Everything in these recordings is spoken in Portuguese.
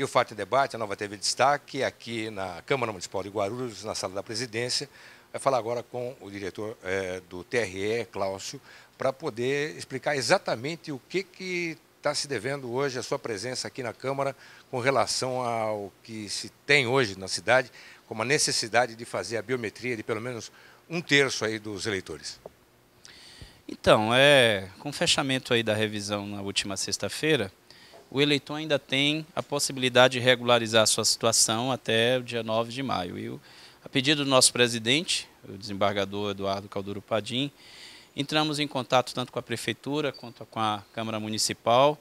E o Fato e Debate, a nova TV Destaque, aqui na Câmara Municipal de Guarulhos, na sala da presidência, vai falar agora com o diretor é, do TRE, Cláudio, para poder explicar exatamente o que que está se devendo hoje a sua presença aqui na Câmara com relação ao que se tem hoje na cidade, como a necessidade de fazer a biometria de pelo menos um terço aí dos eleitores. Então, é, com o fechamento aí da revisão na última sexta-feira, o eleitor ainda tem a possibilidade de regularizar a sua situação até o dia 9 de maio. E, a pedido do nosso presidente, o desembargador Eduardo Calduro Padim, entramos em contato tanto com a Prefeitura quanto com a Câmara Municipal,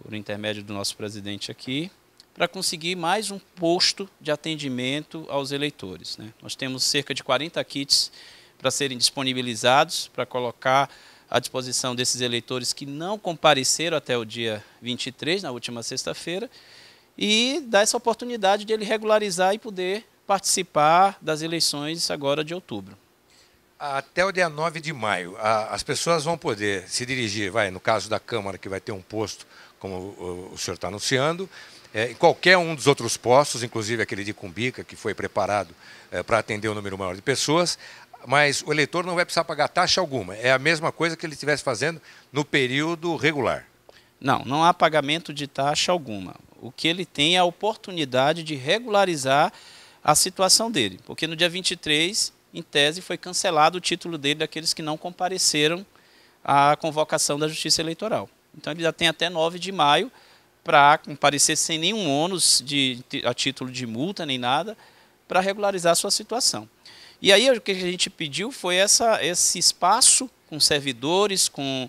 por intermédio do nosso presidente aqui, para conseguir mais um posto de atendimento aos eleitores. Né? Nós temos cerca de 40 kits para serem disponibilizados, para colocar à disposição desses eleitores que não compareceram até o dia 23, na última sexta-feira, e dar essa oportunidade de ele regularizar e poder participar das eleições agora de outubro. Até o dia 9 de maio, a, as pessoas vão poder se dirigir, vai, no caso da Câmara, que vai ter um posto, como o, o senhor está anunciando, é, em qualquer um dos outros postos, inclusive aquele de Cumbica, que foi preparado é, para atender o um número maior de pessoas, mas o eleitor não vai precisar pagar taxa alguma. É a mesma coisa que ele estivesse fazendo no período regular. Não, não há pagamento de taxa alguma. O que ele tem é a oportunidade de regularizar a situação dele. Porque no dia 23, em tese, foi cancelado o título dele daqueles que não compareceram à convocação da Justiça Eleitoral. Então ele já tem até 9 de maio para comparecer sem nenhum ônus de, a título de multa nem nada para regularizar a sua situação. E aí o que a gente pediu foi essa, esse espaço com servidores, com,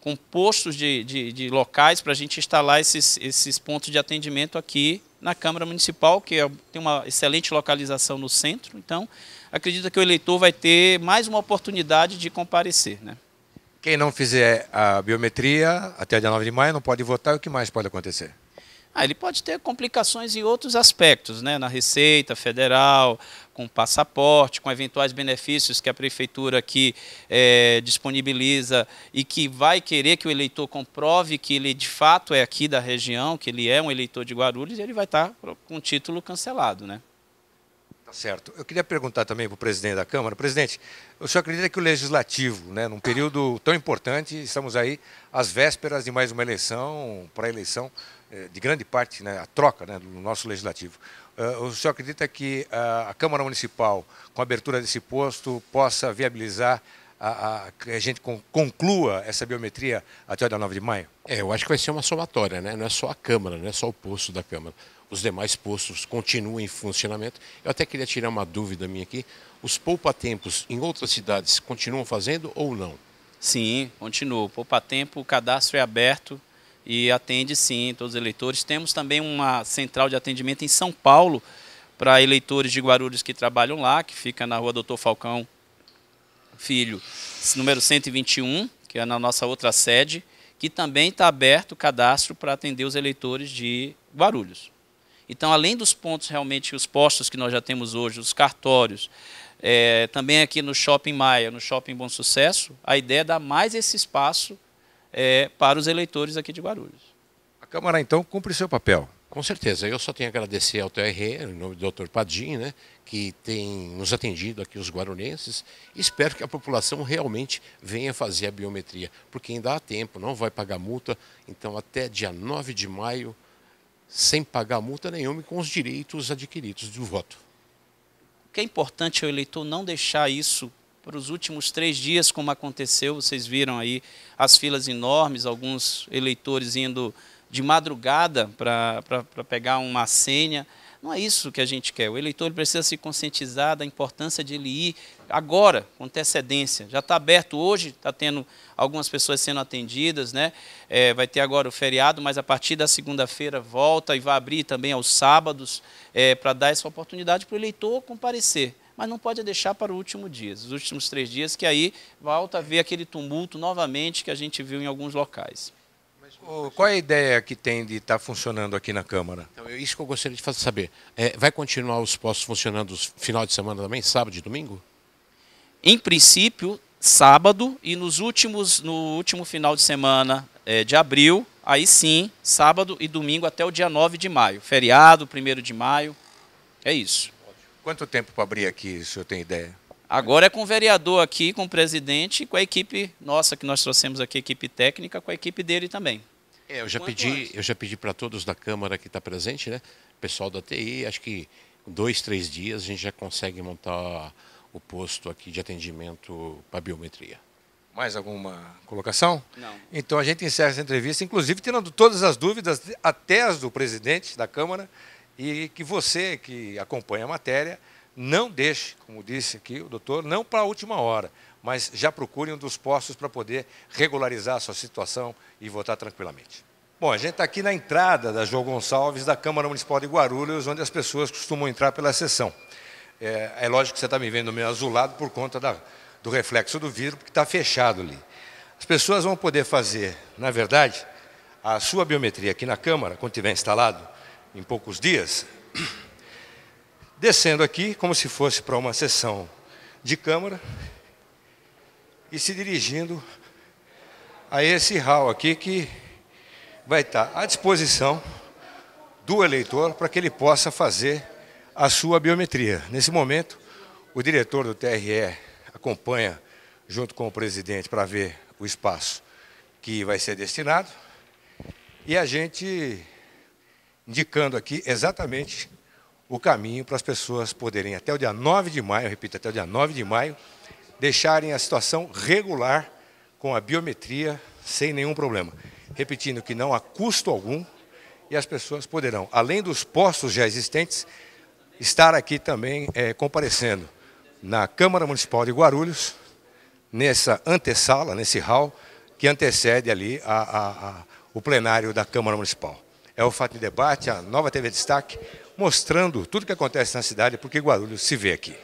com postos de, de, de locais para a gente instalar esses, esses pontos de atendimento aqui na Câmara Municipal, que é, tem uma excelente localização no centro. Então, acredito que o eleitor vai ter mais uma oportunidade de comparecer. Né? Quem não fizer a biometria até dia 9 de maio não pode votar. O que mais pode acontecer? Ah, ele pode ter complicações em outros aspectos, né? na Receita Federal, com passaporte, com eventuais benefícios que a prefeitura aqui é, disponibiliza e que vai querer que o eleitor comprove que ele de fato é aqui da região, que ele é um eleitor de Guarulhos, e ele vai estar com o título cancelado. Né? Tá certo. Eu queria perguntar também para o presidente da Câmara. Presidente, o senhor acredita que o Legislativo, né, num período tão importante, estamos aí às vésperas de mais uma eleição, para eleição eh, de grande parte, né, a troca né, do nosso Legislativo. Eh, o senhor acredita que ah, a Câmara Municipal, com a abertura desse posto, possa viabilizar a, a, que a gente conclua essa biometria até o dia 9 de maio? É, eu acho que vai ser uma somatória, né? não é só a Câmara, não é só o posto da Câmara. Os demais postos continuam em funcionamento. Eu até queria tirar uma dúvida minha aqui. Os poupatempos em outras cidades continuam fazendo ou não? Sim, continua. O poupatempo, o cadastro é aberto e atende sim todos os eleitores. Temos também uma central de atendimento em São Paulo para eleitores de Guarulhos que trabalham lá, que fica na rua Doutor Falcão Filho, número 121, que é na nossa outra sede, que também está aberto o cadastro para atender os eleitores de Guarulhos. Então, além dos pontos realmente, os postos que nós já temos hoje, os cartórios, é, também aqui no Shopping Maia, no Shopping Bom Sucesso, a ideia é dar mais esse espaço é, para os eleitores aqui de Guarulhos. A Câmara, então, cumpre seu papel. Com certeza. Eu só tenho a agradecer ao TRE, em nome do Dr. Padim, né, que tem nos atendido aqui os guaronenses. Espero que a população realmente venha fazer a biometria, porque ainda há tempo, não vai pagar multa. Então, até dia 9 de maio, sem pagar multa nenhuma e com os direitos adquiridos do voto. O que é importante ao eleitor não deixar isso para os últimos três dias, como aconteceu, vocês viram aí as filas enormes, alguns eleitores indo de madrugada para pegar uma senha. Não é isso que a gente quer. O eleitor ele precisa se conscientizar da importância de ele ir agora, com antecedência. Já está aberto hoje, está tendo algumas pessoas sendo atendidas, né? É, vai ter agora o feriado, mas a partir da segunda-feira volta e vai abrir também aos sábados é, para dar essa oportunidade para o eleitor comparecer. Mas não pode deixar para o último dia, os últimos três dias, que aí volta a ver aquele tumulto novamente que a gente viu em alguns locais. Ô, qual é a ideia que tem de estar tá funcionando aqui na Câmara? Então, é isso que eu gostaria de fazer saber. É, vai continuar os postos funcionando final de semana também, sábado e domingo? Em princípio, sábado e nos últimos, no último final de semana é, de abril, aí sim, sábado e domingo até o dia 9 de maio. Feriado, 1 de maio, é isso. Quanto tempo para abrir aqui, se eu tenho ideia? Agora é com o vereador aqui, com o presidente, com a equipe nossa que nós trouxemos aqui, equipe técnica, com a equipe dele também. É, eu já pedi, eu já pedi para todos da Câmara que está presente, né? Pessoal da TI, acho que dois, três dias a gente já consegue montar o posto aqui de atendimento para biometria. Mais alguma colocação? Não. Então a gente encerra essa entrevista, inclusive tirando todas as dúvidas, até as do presidente da Câmara, e que você que acompanha a matéria não deixe, como disse aqui o doutor, não para a última hora, mas já procure um dos postos para poder regularizar a sua situação e votar tranquilamente. Bom, a gente está aqui na entrada da João Gonçalves da Câmara Municipal de Guarulhos, onde as pessoas costumam entrar pela sessão. É, é lógico que você está me vendo meio azulado por conta da, do reflexo do vidro, porque está fechado ali. As pessoas vão poder fazer, na verdade, a sua biometria aqui na Câmara, quando tiver instalado, em poucos dias, descendo aqui, como se fosse para uma sessão de câmara, e se dirigindo a esse hall aqui que vai estar à disposição do eleitor para que ele possa fazer a sua biometria. Nesse momento, o diretor do TRE acompanha junto com o presidente para ver o espaço que vai ser destinado e a gente indicando aqui exatamente o caminho para as pessoas poderem, até o dia 9 de maio, repito, até o dia 9 de maio, deixarem a situação regular com a biometria sem nenhum problema. Repetindo que não há custo algum e as pessoas poderão, além dos postos já existentes, estar aqui também é, comparecendo na Câmara Municipal de Guarulhos, nessa antessala, nesse hall, que antecede ali a, a, a, o plenário da Câmara Municipal. É o Fato de Debate, a Nova TV Destaque, mostrando tudo o que acontece na cidade, porque Guarulhos se vê aqui.